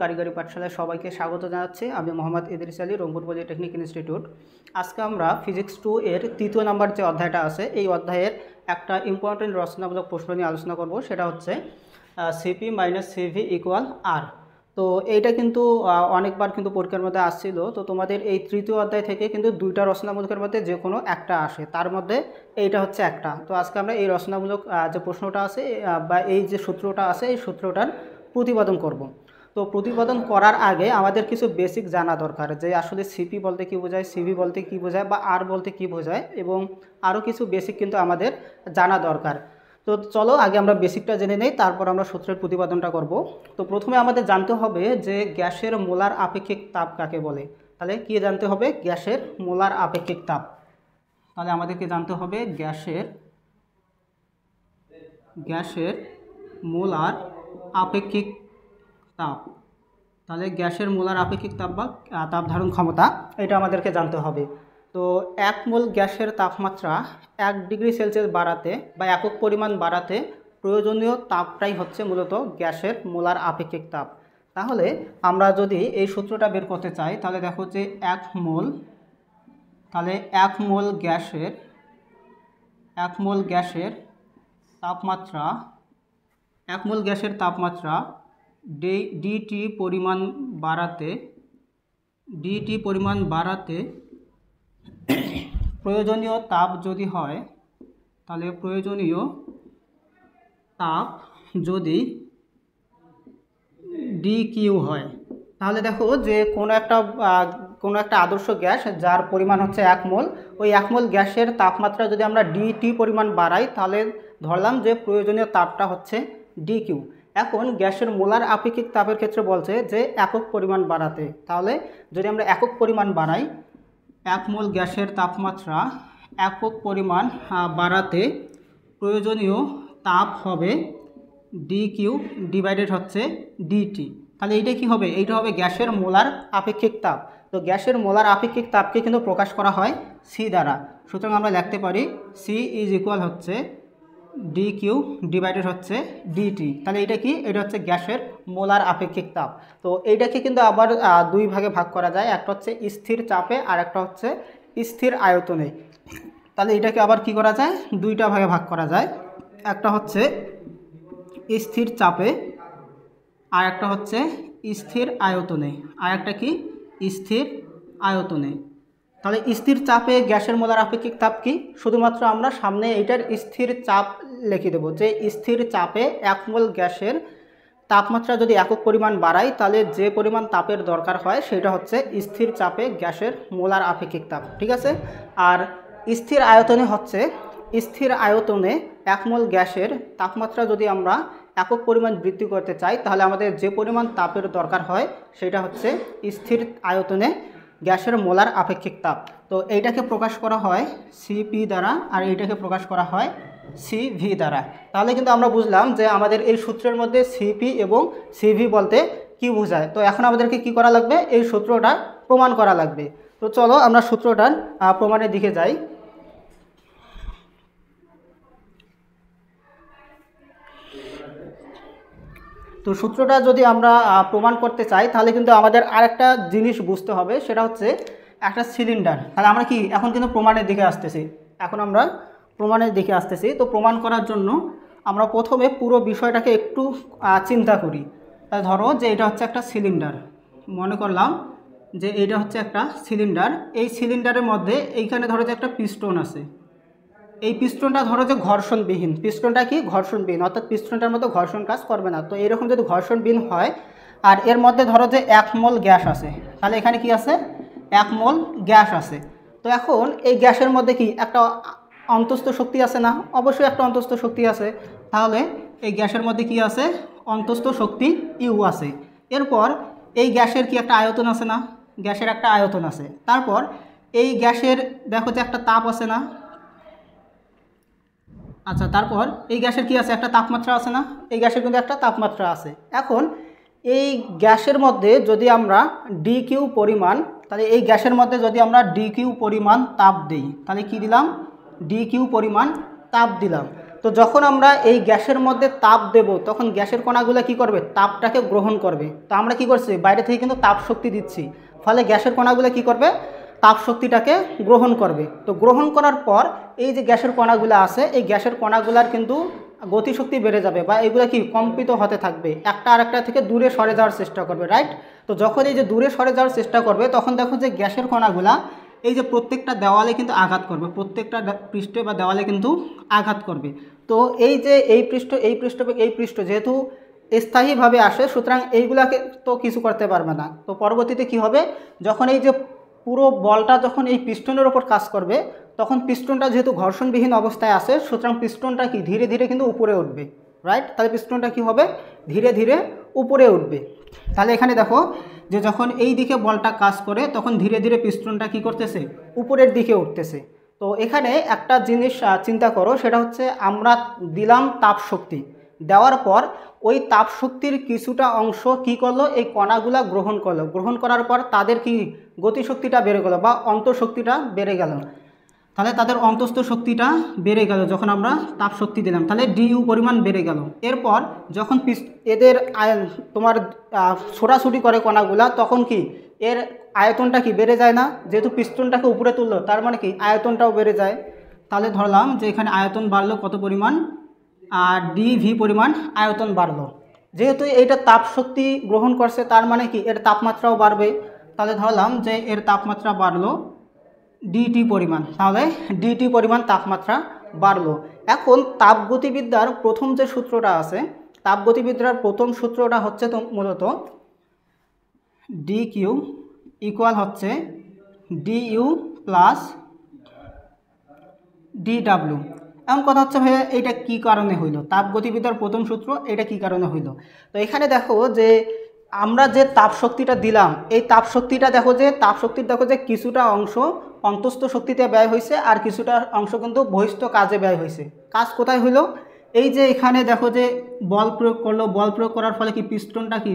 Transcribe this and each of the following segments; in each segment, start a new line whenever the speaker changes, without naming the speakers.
কারিগরি পাঠশালায় সবাইকে স্বাগত জানাচ্ছি আমি মোহাম্মদ ইদ্রিস আলী রংপুর পলিটেকনিক ইনস্টিটিউট আজকে আমরা ফিজিক্স টু এর তৃতীয় নাম্বার যে অধ্যায়টা আছে এই অধ্যায়ের একটা ইম্পর্টেন্ট রচনামূলক প্রশ্ন নিয়ে আলোচনা করব সেটা হচ্ছে সিপি মাইনাস সিভি ইকুয়াল আর তো এইটা কিন্তু অনেকবার কিন্তু পরীক্ষার মধ্যে আসছিল তো তোমাদের এই তৃতীয় অধ্যায় থেকে কিন্তু দুইটা রচনামূলকের মধ্যে যে কোনো একটা আসে তার মধ্যে এইটা হচ্ছে একটা তো আজকে আমরা এই রচনামূলক যে প্রশ্নটা আছে বা এই যে সূত্রটা আছে এই সূত্রটার প্রতিপাদন করব তো প্রতিবেদন করার আগে আমাদের কিছু বেসিক জানা দরকার যে আসলে সিপি বলতে কি বোঝায় সিভি বলতে কি বোঝায় বা আর বলতে কি বোঝায় এবং আরও কিছু বেসিক কিন্তু আমাদের জানা দরকার তো চলো আগে আমরা বেসিকটা জেনে নেই তারপর আমরা সূত্রের প্রতিপাদনটা করব তো প্রথমে আমাদের জানতে হবে যে গ্যাসের মোলার আপেক্ষিক তাপ কাকে বলে তাহলে কি জানতে হবে গ্যাসের মোলার আপেক্ষিক তাপ তাহলে আমাদেরকে জানতে হবে গ্যাসের গ্যাসের মোলার আপেক্ষিক তাপ তাহলে গ্যাসের মোলার আপেক্ষিক তাপ বা তাপ ধারণ ক্ষমতা এটা আমাদেরকে জানতে হবে তো এক মোল গ্যাসের তাপমাত্রা এক ডিগ্রি সেলসিয়াস বাড়াতে বা একক পরিমাণ বাড়াতে প্রয়োজনীয় তাপটাই হচ্ছে মূলত গ্যাসের মোলার আপেক্ষিক তাপ তাহলে আমরা যদি এই সূত্রটা বের করতে চাই তাহলে দেখো যে এক মোল তাহলে এক মোল গ্যাসের এক মোল গ্যাসের তাপমাত্রা এক মোল গ্যাসের তাপমাত্রা ডিটি পরিমাণ বাড়াতে ডিটি পরিমাণ বাড়াতে প্রয়োজনীয় তাপ যদি হয় তাহলে প্রয়োজনীয় তাপ যদি ডি কিউ হয় তাহলে দেখো যে কোনো একটা কোনো একটা আদর্শ গ্যাস যার পরিমাণ হচ্ছে একমোল ওই একমোল গ্যাসের তাপমাত্রা যদি আমরা ডিটি পরিমাণ বাড়াই তাহলে ধরলাম যে প্রয়োজনীয় তাপটা হচ্ছে ডি কিউ এখন গ্যাসের মোলার আপেক্ষিক তাপের ক্ষেত্রে বলছে যে একক পরিমাণ বাড়াতে তাহলে যদি আমরা একক পরিমাণ বাড়াই এক মোল গ্যাসের তাপমাত্রা একক পরিমাণ বাড়াতে প্রয়োজনীয় তাপ হবে ডি কিউ ডিভাইডেড হচ্ছে ডিটি তাহলে এইটা কি হবে এইটা হবে গ্যাসের মোলার আপেক্ষিক তাপ তো গ্যাসের মোলার আপেক্ষিক তাপকে কিন্তু প্রকাশ করা হয় সি দ্বারা সুতরাং আমরা লিখতে পারি সি ইজ ইকুয়াল হচ্ছে ডি কিউ ডিভাইডেড হচ্ছে ডিটি তাহলে এটা কি এটা হচ্ছে গ্যাসের মোলার আপেক্ষিক তাপ তো এইটাকে কিন্তু আবার দুই ভাগে ভাগ করা যায় একটা হচ্ছে স্থির চাপে আর একটা হচ্ছে স্থির আয়তনে তাহলে এটাকে আবার কি করা যায় দুইটা ভাগে ভাগ করা যায় একটা হচ্ছে স্থির চাপে আর একটা হচ্ছে স্থির আয়তনে আর একটা কি স্থির আয়তনে তাহলে স্থির চাপে গ্যাসের মোলার আপেক্ষিক তাপ কি শুধুমাত্র আমরা সামনে এইটার স্থির চাপ লিখে দেবো যে স্থির চাপে এক গ্যাসের তাপমাত্রা যদি একক পরিমাণ বাড়ায় তাহলে যে পরিমাণ তাপের দরকার হয় সেটা হচ্ছে স্থির চাপে গ্যাসের মোলার আপেক্ষিক তাপ ঠিক আছে আর স্থির আয়তনে হচ্ছে স্থির আয়তনে একমল গ্যাসের তাপমাত্রা যদি আমরা একক পরিমাণ বৃদ্ধি করতে চাই তাহলে আমাদের যে পরিমাণ তাপের দরকার হয় সেটা হচ্ছে স্থির আয়তনে গ্যাসের মোলার আপেক্ষিক তাপ তো এইটাকে প্রকাশ করা হয় সিপি দ্বারা আর এইটাকে প্রকাশ করা হয় সিভি দ্বারা তাহলে কিন্তু আমরা বুঝলাম যে আমাদের এই সূত্রের মধ্যে সিপি এবং সিভি বলতে কি বোঝায় তো এখন আমাদেরকে কি করা লাগবে এই সূত্রটা প্রমাণ করা লাগবে তো চলো আমরা সূত্রটার প্রমাণের দিকে যাই তো সূত্রটা যদি আমরা প্রমাণ করতে চাই তাহলে কিন্তু আমাদের আরেকটা জিনিস বুঝতে হবে সেটা হচ্ছে একটা সিলিন্ডার তাহলে আমরা কি এখন কিন্তু প্রমাণের দিকে আসতেছি এখন আমরা প্রমাণের দিকে আসতেছি তো প্রমাণ করার জন্য আমরা প্রথমে পুরো বিষয়টাকে একটু চিন্তা করি ধরো যে এটা হচ্ছে একটা সিলিন্ডার মনে করলাম যে এটা হচ্ছে একটা সিলিন্ডার এই সিলিন্ডারের মধ্যে এইখানে ধরো যে একটা পিস্টন আছে এই পিস্টনটা ধরো যে ঘর্ষণবিহীন পিস্টনটা কি ঘর্ষণবিহীন অর্থাৎ পিস্টনটার মতো ঘর্ষণ কাজ করবে না তো এরকম যদি ঘর্ষণবিহীন হয় আর এর মধ্যে ধরো যে এক মোল গ্যাস আছে তাহলে এখানে কি আছে এক মোল গ্যাস আছে তো এখন এই গ্যাসের মধ্যে কি একটা অন্তস্থ শক্তি আছে না অবশ্যই একটা অন্তস্থ শক্তি আছে তাহলে এই গ্যাসের মধ্যে কি আছে অন্তস্থ শক্তি ইউ আছে এরপর এই গ্যাসের কি একটা আয়তন আছে না গ্যাসের একটা আয়তন আছে তারপর এই গ্যাসের দেখো যে একটা তাপ আছে না আচ্ছা তারপর এই গ্যাসের কি আছে একটা তাপমাত্রা আছে না এই গ্যাসের কিন্তু একটা তাপমাত্রা আছে এখন এই গ্যাসের মধ্যে যদি আমরা ডি কিউ পরিমাণ তাহলে এই গ্যাসের মধ্যে যদি আমরা ডি কিউ পরিমাণ তাপ দিই তাহলে কি দিলাম ডিকিউ পরিমাণ তাপ দিলাম তো যখন আমরা এই গ্যাসের মধ্যে তাপ দেব তখন গ্যাসের কণাগুলো কি করবে তাপটাকে গ্রহণ করবে তো আমরা কি করছি বাইরে থেকে কিন্তু তাপ শক্তি দিচ্ছি ফলে গ্যাসের কণাগুলো কি করবে তাপ শক্তিটাকে গ্রহণ করবে তো গ্রহণ করার পর এই যে গ্যাসের কণাগুলো আছে এই গ্যাসের কণাগুলার কিন্তু গতিশক্তি বেড়ে যাবে বা এগুলো কি কম্পিত হতে থাকবে একটা আরেকটা থেকে দূরে সরে যাওয়ার চেষ্টা করবে রাইট তো যখন এই যে দূরে সরে যাওয়ার চেষ্টা করবে তখন দেখো যে গ্যাসের কণাগুলা এই যে প্রত্যেকটা দেওয়ালে কিন্তু আঘাত করবে প্রত্যেকটা পৃষ্ঠে বা দেওয়ালে কিন্তু আঘাত করবে তো এই যে এই পৃষ্ঠ এই পৃষ্ঠ এই পৃষ্ঠ যেহেতু স্থায়ীভাবে আসে সুতরাং এইগুলাকে তো কিছু করতে পারবে না তো পরবর্তীতে কি হবে যখন এই যে পুরো বলটা যখন এই পিস্টনের ওপর কাজ করবে তখন পিস্টনটা যেহেতু ঘর্ষণবিহীন অবস্থায় আসে সুতরাং পিস্টনটা কি ধীরে ধীরে কিন্তু উপরে উঠবে রাইট তাহলে পিস্টনটা কি হবে ধীরে ধীরে উপরে উঠবে তাহলে এখানে দেখো যে যখন এই দিকে বলটা কাজ করে তখন ধীরে ধীরে পিস্টনটা কি করতেছে উপরের দিকে উঠতেছে তো এখানে একটা জিনিস চিন্তা করো সেটা হচ্ছে আমরা দিলাম তাপ শক্তি দেওয়ার পর ওই তাপ শক্তির কিছুটা অংশ কি করলো এই কণাগুলা গ্রহণ করলো গ্রহণ করার পর তাদের কি গতিশক্তিটা বেড়ে গেলো বা অন্তঃশক্তিটা বেড়ে গেল তাহলে তাদের অন্তস্থ শক্তিটা বেড়ে গেল যখন আমরা তাপ শক্তি দিলাম তাহলে ডিইউ পরিমাণ বেড়ে গেল এরপর যখন পিস এদের তোমার ছোটাছুটি করে কণাগুলা তখন কি এর আয়তনটা কি বেড়ে যায় না যেহেতু পিস্তনটাকে উপরে তুললো তার মানে কি আয়তনটাও বেড়ে যায় তাহলে ধরলাম যে এখানে আয়তন বাড়লো কত পরিমাণ আর ডিভি পরিমাণ আয়তন বাড়লো যেহেতু এইটা তাপ শক্তি গ্রহণ করছে তার মানে কি এর তাপমাত্রাও বাড়বে তাহলে ধরলাম যে এর তাপমাত্রা বাড়লো ডিটি পরিমাণ তাহলে ডিটি পরিমাণ তাপমাত্রা বাড়লো এখন তাপগতিবিদ্যার প্রথম যে সূত্রটা আছে তাপগতিবিদ্যার প্রথম সূত্রটা হচ্ছে তো মূলত ডি কিউ ইকুয়াল হচ্ছে ডি ইউ প্লাস ডিডাব্লিউ এমন কথা হচ্ছে ভাইয়া এটা কী কারণে হইল তাপগতিবিদ্যার প্রথম সূত্র এটা কী কারণে হইল তো এখানে দেখো যে আমরা যে তাপশক্তিটা দিলাম এই তাপশক্তিটা দেখো যে তাপশক্তির দেখো যে কিছুটা অংশ অন্তস্থ শক্তিতে ব্যয় হয়েছে আর কিছুটা অংশ কিন্তু বহিষ্ঠ কাজে ব্যয় হয়েছে কাজ কোথায় হইল এই যে এখানে দেখো যে বল প্রয়োগ করলো বল প্রয়োগ করার ফলে কি পিস্টনটা কি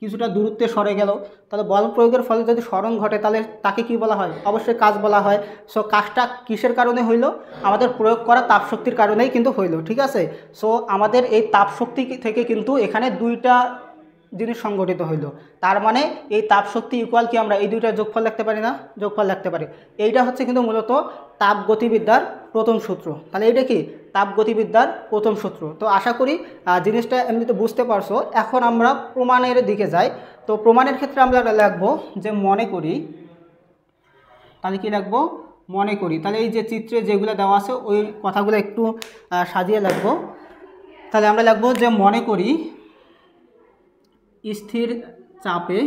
কিছুটা দূরত্বে সরে গেল তাহলে বল প্রয়োগের ফলে যদি স্মরণ ঘটে তাহলে তাকে কি বলা হয় অবশ্যই কাজ বলা হয় সো কাজটা কিসের কারণে হইল আমাদের প্রয়োগ করা তাপশক্তির কারণেই কিন্তু হইল ঠিক আছে সো আমাদের এই তাপশক্তি থেকে কিন্তু এখানে দুইটা জিনিস সংগঠিত হইল তার মানে এই তাপশক্তি ইকুয়াল কি আমরা এই দুইটার যোগফল লিখতে পারি না যোগফল লিখতে পারি এইটা হচ্ছে কিন্তু মূলত তাপ গতিবিদ্যার প্রথম সূত্র তাহলে এটা কি তাপ গতিবিদ্যার প্রথম সূত্র তো আশা করি জিনিসটা এমনি তো বুঝতে পারছো এখন আমরা প্রমাণের দিকে যাই তো প্রমাণের ক্ষেত্রে আমরা লিখব যে মনে করি তাহলে কি লিখব মনে করি তাহলে এই যে চিত্রে যেগুলো দেওয়া আছে ওই কথাগুলো একটু সাজিয়ে লিখব তাহলে আমরা লিখব যে মনে করি স্থির চাপে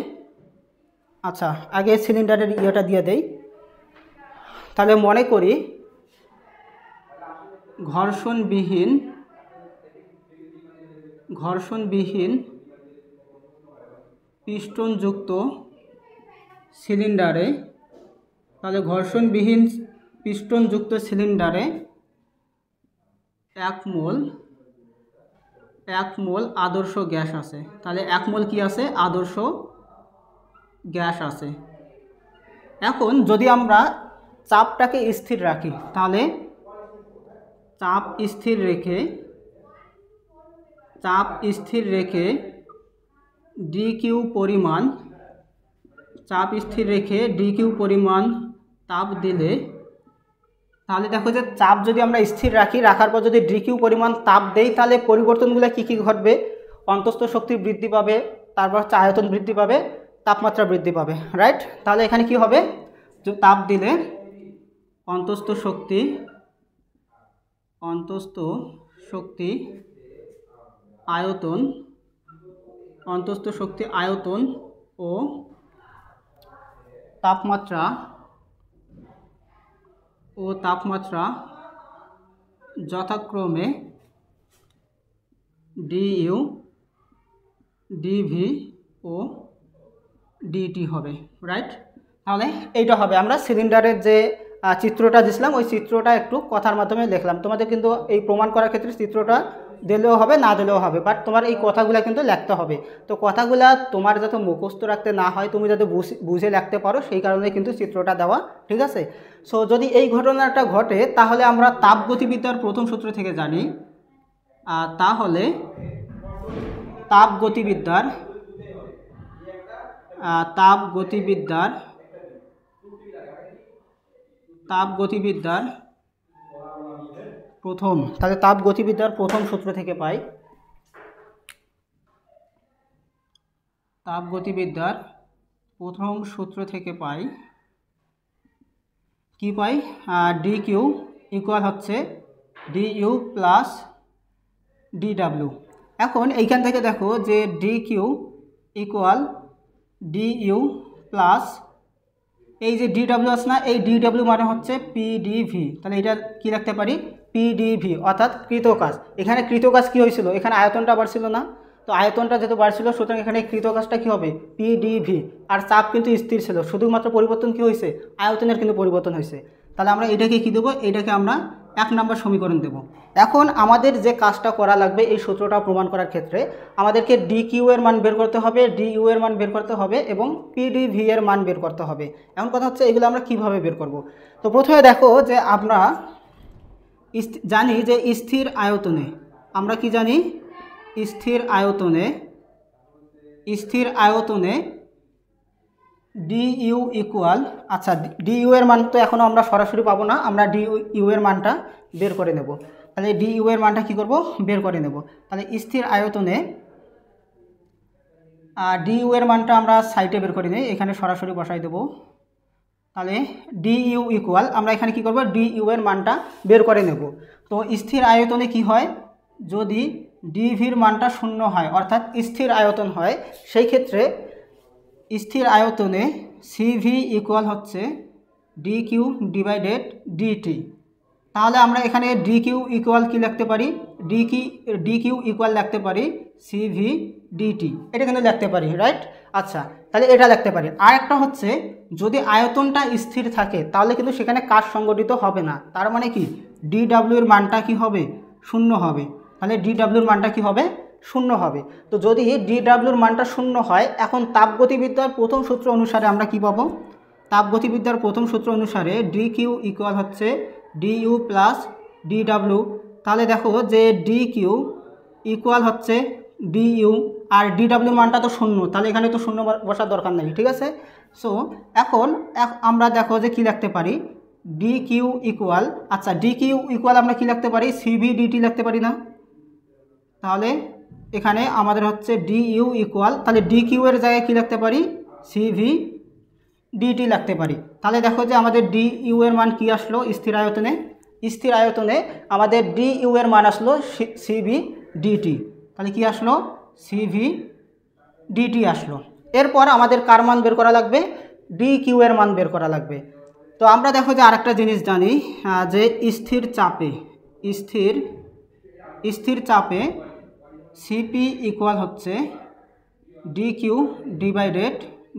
আচ্ছা আগে সিলিন্ডারের ইয়েটা দিয়ে দেই তাহলে মনে করি ঘর্ষণবিহীন ঘর্ষণবিহীন পিস্টনযুক্ত সিলিন্ডারে তাহলে ঘর্ষণবিহীন পিস্টনযুক্ত সিলিন্ডারে এক মোল এক মোল আদর্শ গ্যাস আছে তাহলে এক মোল কি আছে আদর্শ গ্যাস আছে এখন যদি আমরা চাপটাকে স্থির রাখি তাহলে চাপ স্থির রেখে চাপ স্থির রেখে ডি কিউ পরিমাণ চাপ স্থির রেখে ডি কিউ পরিমাণ তাপ দিলে তাহলে দেখো যে চাপ যদি আমরা স্থির রাখি রাখার পর যদি ডিকিউ পরিমাণ তাপ দেই তাহলে পরিবর্তনগুলো কী কী ঘটবে অন্তস্থ শক্তি বৃদ্ধি পাবে তারপর হচ্ছে আয়তন বৃদ্ধি পাবে তাপমাত্রা বৃদ্ধি পাবে রাইট তাহলে এখানে কি হবে যে তাপ দিলে অন্তস্থ শক্তি অন্তস্থ শক্তি আয়তন অন্তস্থ শক্তি আয়তন ও তাপমাত্রা ও তাপমাত্রা যথাক্রমে ডিইউ ডিভি ও ডিটি হবে রাইট তাহলে এইটা হবে আমরা সিলিন্ডারের যে চিত্রটা দিছিলাম ওই চিত্রটা একটু কথার মাধ্যমে লিখলাম তোমাদের কিন্তু এই প্রমাণ করার ক্ষেত্রে চিত্রটা দিলেও হবে না দিলেও হবে বাট তোমার এই কথাগুলো কিন্তু লেখতে হবে তো কথাগুলো তোমার যাতে মুখস্থ রাখতে না হয় তুমি যাতে বুঝে লিখতে পারো সেই কারণে কিন্তু চিত্রটা দেওয়া ঠিক আছে সো যদি এই ঘটনাটা ঘটে তাহলে আমরা তাপ গতিবিদ্যার প্রথম সূত্র থেকে জানি তাহলে তাপ গতিবিদ্যার তাপ গতিবিদ্যার তাপ গতিবিদ্যার প্রথম তাহলে তাপ গতিবিদ্যার প্রথম সূত্র থেকে পাই তাপ গতিবিদ্যার প্রথম সূত্র থেকে পাই কি পাই ডি কিউ ইকুয়াল হচ্ছে D U plus D W এখন এইখান থেকে দেখো যে D Q equal D U plus এই যে ডিডব্লিউ আছে না এই ডিডব্লিউ মানে হচ্ছে পিডিভি তাহলে এটা কি রাখতে পারি পিডিভি অর্থাৎ কৃতকাজ এখানে কৃতকাজ কী হয়েছিল এখানে আয়তনটা বাড়ছিল না তো আয়তনটা যেহেতু বাড়ছিল সুতরাং এখানে কৃত কাজটা কী হবে পিডিভি আর চাপ কিন্তু স্থির ছিল শুধুমাত্র পরিবর্তন কী হয়েছে আয়তনের কিন্তু পরিবর্তন হয়েছে তাহলে আমরা এটাকে কী দেবো এটাকে আমরা এক নম্বর সমীকরণ দেব এখন আমাদের যে কাজটা করা লাগবে এই সূত্রটা প্রমাণ করার ক্ষেত্রে আমাদেরকে ডি কিউ এর মান বের করতে হবে ডি ইউ এর মান বের করতে হবে এবং পিডিভি এর মান বের করতে হবে এখন কথা হচ্ছে এগুলো আমরা কিভাবে বের করব তো প্রথমে দেখো যে আমরা জানি যে স্থির আয়তনে আমরা কি জানি স্থির আয়তনে স্থির আয়তনে ডি ইউ ইকুয়াল আচ্ছা ডি ইউ এর মান তো এখনও আমরা সরাসরি পাবো না আমরা ডিইউ এর মানটা বের করে নেব তাহলে ডি ইউ এর মানটা কি করব বের করে নেব তাহলে স্থির আয়তনে ডি এর মানটা আমরা সাইটে বের করে নিই এখানে সরাসরি বসাই দেব তাহলে ডিইউ ইকুয়াল আমরা এখানে কি করব ডিইউ এর মানটা বের করে নেব তো স্থির আয়তনে কি হয় যদি ডিভির মানটা শূন্য হয় অর্থাৎ স্থির আয়তন হয় সেই ক্ষেত্রে স্থির আয়তনে সিভি ইকুয়াল হচ্ছে ডি কিউ ডিভাইডেড ডিটি তাহলে আমরা এখানে ডি কিউ ইকুয়াল কী লিখতে পারি ডি কি ডি কিউ ইকুয়াল লিখতে পারি সিভি ডিটি এটা কিন্তু লিখতে পারি রাইট আচ্ছা তাহলে এটা লিখতে পারি আর একটা হচ্ছে যদি আয়তনটা স্থির থাকে তাহলে কিন্তু সেখানে কাজ সংগঠিত হবে না তার মানে কি ডি এর মানটা কি হবে শূন্য হবে তাহলে ডি এর মানটা কি হবে শূন্য হবে তো যদি ডিডাব্লিউর মানটা শূন্য হয় এখন তাপগতিবিদ্যার প্রথম সূত্র অনুসারে আমরা কি পাবো তাপগতিবিদ্যার প্রথম সূত্র অনুসারে ডি কিউ ইকুয়াল হচ্ছে ডি ইউ প্লাস ডিডাব্লিউ তাহলে দেখো যে ডি কিউ ইকুয়াল হচ্ছে ডি ইউ আর ডিডাব্লিউ মানটা তো শূন্য তাহলে এখানে তো শূন্য বসার দরকার নেই ঠিক আছে সো এখন আমরা দেখো যে কি লিখতে পারি ডি কিউ ইকুয়াল আচ্ছা ডি কিউ ইকুয়াল আমরা কি লিখতে পারি সিভি ডিটি লিখতে পারি না তাহলে এখানে আমাদের হচ্ছে ডি ইউ ইকুয়াল তাহলে ডি কিউ এর জায়গায় কী লিখতে পারি সিভি ডিটি লিখতে পারি তাহলে দেখো যে আমাদের ডি ইউ এর মান কি আসলো স্থির আয়তনে স্থির আয়তনে আমাদের ডি ইউ এর মান আসলো সিভি ডিটি তাহলে কি আসলো সিভি ডিটি আসলো এরপর আমাদের কার মান বের করা লাগবে ডি কিউ এর মান বের করা লাগবে তো আমরা দেখো যে আরেকটা জিনিস জানি যে স্থির চাপে স্থির স্থির চাপে সিপি ইকুয়াল হচ্ছে ডিকিউ কিউ ডিভাইডেড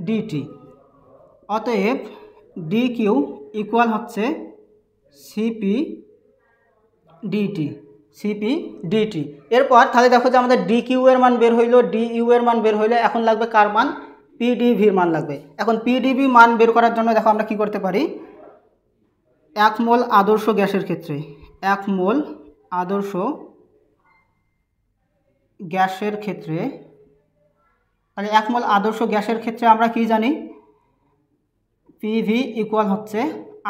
ডিটি অতএব ডিকিউ কিউ ইকুয়াল হচ্ছে সিপি ডিটি সিপি ডিটি এরপর তাহলে দেখো যে আমাদের ডি এর মান বের হইলো ডি ইউ এর মান বের হইলো এখন লাগবে কার মান পিডিভির মান লাগবে এখন পিডিভি মান বের করার জন্য দেখো আমরা কি করতে পারি এক মোল আদর্শ গ্যাসের ক্ষেত্রে এক মোল আদর্শ গ্যাসের ক্ষেত্রে তাহলে একমল আদর্শ গ্যাসের ক্ষেত্রে আমরা কি জানি পিভি ইকুয়াল হচ্ছে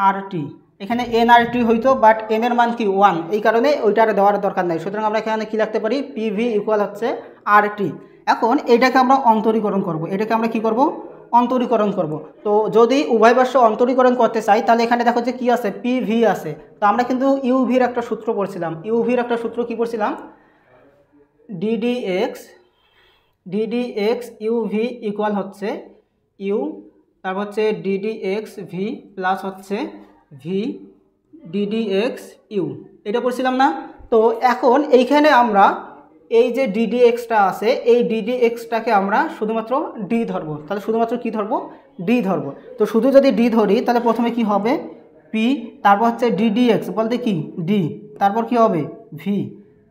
আর টি এখানে এন আর টি হইতো বাট এন এর মান কি ওয়ান এই কারণে ওইটার দেওয়ার দরকার নাই সুতরাং আমরা এখানে কি লাগতে পারি পিভি ইকুয়াল হচ্ছে আর টি এখন এটাকে আমরা অন্তরীকরণ করব এটাকে আমরা কি করব অন্তরীকরণ করব তো যদি উভয় বাস্য অন্তরীকরণ করতে চাই তাহলে এখানে দেখো যে কী আছে পিভি আছে তো আমরা কিন্তু ইউভির একটা সূত্র পড়ছিলাম ইউভির একটা সূত্র কি পড়ছিলাম DD X DD X U V equal হচ্ছে ইউ তারপর হচ্ছে ডিডি এক্স ভি প্লাস হচ্ছে ভি ডিডি এক্স ইউ এটা পড়ছিলাম না তো এখন এইখানে আমরা এই যে ডিডি এক্সটা আছে এই ডিডি এক্সটাকে আমরা শুধুমাত্র ডি ধরব তাহলে শুধুমাত্র কি ধরব ডি ধরব তো শুধু যদি ডি ধরি তাহলে প্রথমে কি হবে পি তারপর হচ্ছে ডিডি এক্স বলতে কি ডি তারপর কি হবে ভি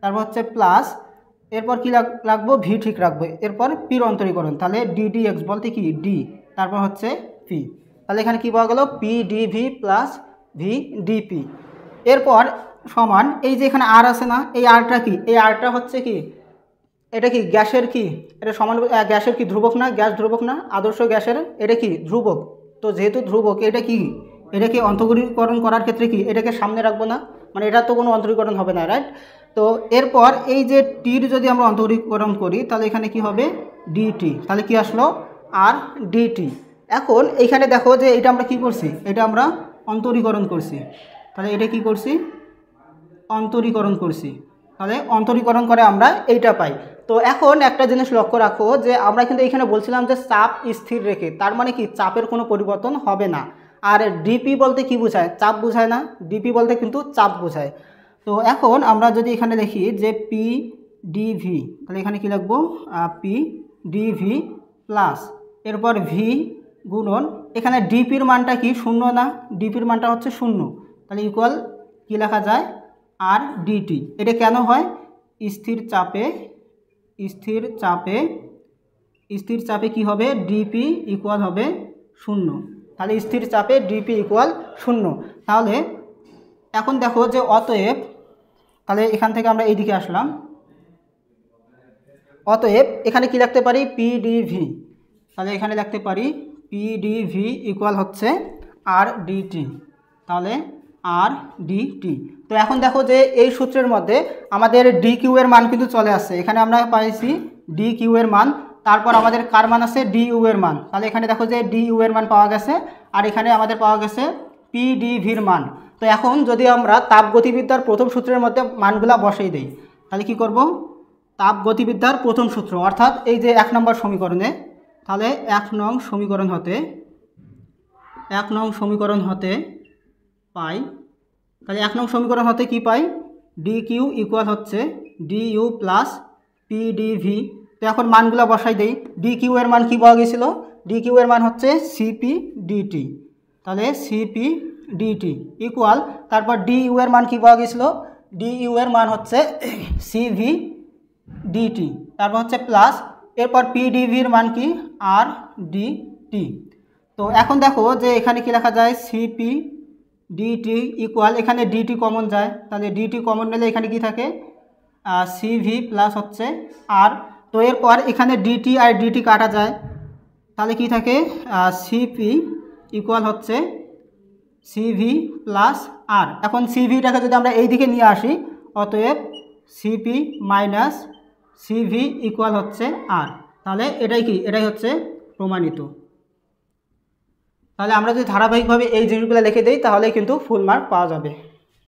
তারপর হচ্ছে প্লাস এরপর কি লাগবো ভি ঠিক রাখবো এরপর পির অন্তরীকরণ তাহলে ডিডি এক্স বলতে কি ডি তারপর হচ্ছে পি তাহলে এখানে কি পাওয়া গেল P D V plus V DP এরপর সমান এই যে এখানে আর আছে না এই আরটা কি এই আরটা হচ্ছে কি এটা কি গ্যাসের কি এটা সমান গ্যাসের কি ধ্রুবক না গ্যাস ধ্রুবক না আদর্শ গ্যাসের এটা কি ধ্রুবক তো যেহেতু ধ্রুবক এটা কি এটাকে অন্তরীকরণ করার ক্ষেত্রে কি এটাকে সামনে রাখবো না মানে এটা তো কোনো অন্তরীকরণ হবে না রাইট তো এরপর এই যে টির যদি আমরা অন্তরীকরণ করি তাহলে এখানে কি হবে ডিটি তাহলে কি আসলো আর ডিটি এখন এইখানে দেখো যে এটা আমরা কি করছি এটা আমরা অন্তরীকরণ করছি তাহলে এটা কি করছি অন্তরীকরণ করছি তাহলে অন্তরীকরণ করে আমরা এইটা পাই তো এখন একটা জিনিস লক্ষ্য রাখো যে আমরা কিন্তু এখানে বলছিলাম যে চাপ স্থির রেখে তার মানে কি চাপের কোনো পরিবর্তন হবে না আর ডিপি বলতে কি বোঝায় চাপ বোঝায় না ডিপি বলতে কিন্তু চাপ বোঝায় তো এখন আমরা যদি এখানে দেখি যে পি ডিভি তাহলে এখানে কি লাগবো পি ডিভি প্লাস এরপর ভি গুণন এখানে ডিপির মানটা কি শূন্য না ডিপির মানটা হচ্ছে শূন্য তাহলে ইকুয়াল কী লেখা যায় আর ডিটি এটা কেন হয় স্থির চাপে স্থির চাপে স্থির চাপে কি হবে ডিপি ইকুয়াল হবে শূন্য তাহলে স্থির চাপে ডিপি ইকুয়াল শূন্য তাহলে এখন দেখো যে অতএব তাহলে এখান থেকে আমরা এই দিকে আসলাম অতএব এখানে কি লিখতে পারি পিডিভি তাহলে এখানে লিখতে পারি পিডিভি ইকুয়াল হচ্ছে আর ডিটি তাহলে আর ডিটি তো এখন দেখো যে এই সূত্রের মধ্যে আমাদের ডি কিউ এর মান কিন্তু চলে আসছে এখানে আমরা পাইছি ডি কিউ এর মান তারপর আমাদের কার মান আছে ডি ইউ এর মান তাহলে এখানে দেখো যে ডি ইউ এর মান পাওয়া গেছে আর এখানে আমাদের পাওয়া গেছে পি ডি ভির মান তো এখন যদি আমরা তাপ গতিবিদ্যার প্রথম সূত্রের মধ্যে মানগুলা বসিয়ে দিই তাহলে কি করব তাপ গতিবিদ্যার প্রথম সূত্র অর্থাৎ এই যে এক নম্বর সমীকরণে তাহলে এক নং সমীকরণ হতে এক নং সমীকরণ হতে পাই তাহলে এক নং সমীকরণ হতে কি পাই ডি কিউ ইকুয়াল হচ্ছে ডি ইউ প্লাস পিডিভি তো এখন মানগুলো বসাই দেই ডি কিউ এর মান কী পাওয়া গেছিলো ডি কিউ এর মান হচ্ছে সিপি ডিটি তাহলে সিপি ডিটি ইকুয়াল তারপর ডি ইউ এর মান কী পাওয়া গেছিলো ডি ইউ এর মান হচ্ছে সিভি ডিটি তারপর হচ্ছে প্লাস এরপর পিডিভির মান কি আর ডি টি তো এখন দেখো যে এখানে কি লেখা যায় সিপি ডিটি ইকুয়াল এখানে ডিটি কমন যায় তাহলে ডিটি কমন নিলে এখানে কি থাকে সিভি প্লাস হচ্ছে আর তো এরপর এখানে ডিটি আর ডিটি কাটা যায় তাহলে কি থাকে সিপি ইকুয়াল হচ্ছে সিভি প্লাস আর এখন সিভিটাকে যদি আমরা এই দিকে নিয়ে আসি অতএব সিপি মাইনাস সিভি ইকুয়াল হচ্ছে আর তাহলে এটাই কি এটাই হচ্ছে প্রমাণিত তাহলে আমরা যদি ধারাবাহিকভাবে এই জিনিসগুলো লিখে দিই তাহলে কিন্তু ফুল মার্ক পাওয়া যাবে